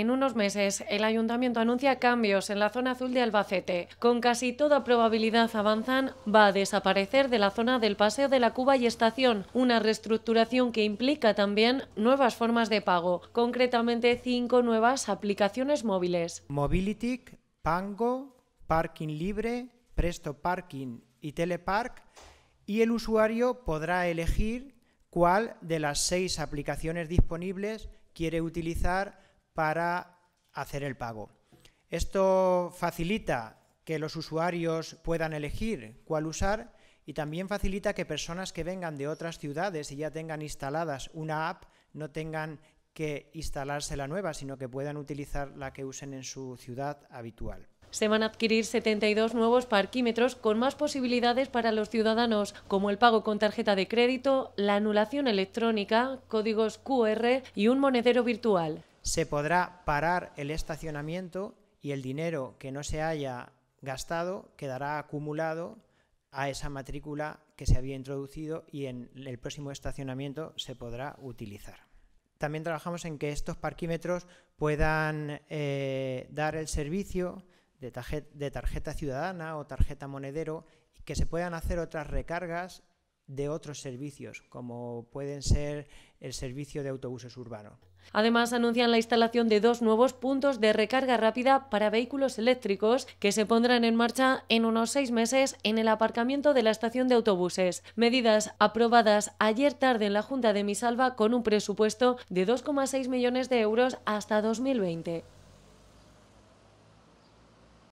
En unos meses, el ayuntamiento anuncia cambios en la zona azul de Albacete. Con casi toda probabilidad avanzan, va a desaparecer de la zona del Paseo de la Cuba y Estación, una reestructuración que implica también nuevas formas de pago, concretamente cinco nuevas aplicaciones móviles. Mobility, Pango, Parking Libre, Presto Parking y Telepark, y el usuario podrá elegir cuál de las seis aplicaciones disponibles quiere utilizar para hacer el pago. Esto facilita que los usuarios puedan elegir cuál usar y también facilita que personas que vengan de otras ciudades y ya tengan instaladas una app no tengan que instalarse la nueva, sino que puedan utilizar la que usen en su ciudad habitual. Se van a adquirir 72 nuevos parquímetros con más posibilidades para los ciudadanos, como el pago con tarjeta de crédito, la anulación electrónica, códigos QR y un monedero virtual se podrá parar el estacionamiento y el dinero que no se haya gastado quedará acumulado a esa matrícula que se había introducido y en el próximo estacionamiento se podrá utilizar. También trabajamos en que estos parquímetros puedan eh, dar el servicio de, tarjeta ciudadana o tarjeta monedero, y que se puedan hacer otras recargas de otros servicios, como pueden ser el servicio de autobuses urbanos. Además, anuncian la instalación de dos nuevos puntos de recarga rápida para vehículos eléctricos que se pondrán en marcha en unos seis meses en el aparcamiento de la estación de autobuses. Medidas aprobadas ayer tarde en la Junta de Misalva con un presupuesto de 2,6 millones de euros hasta 2020.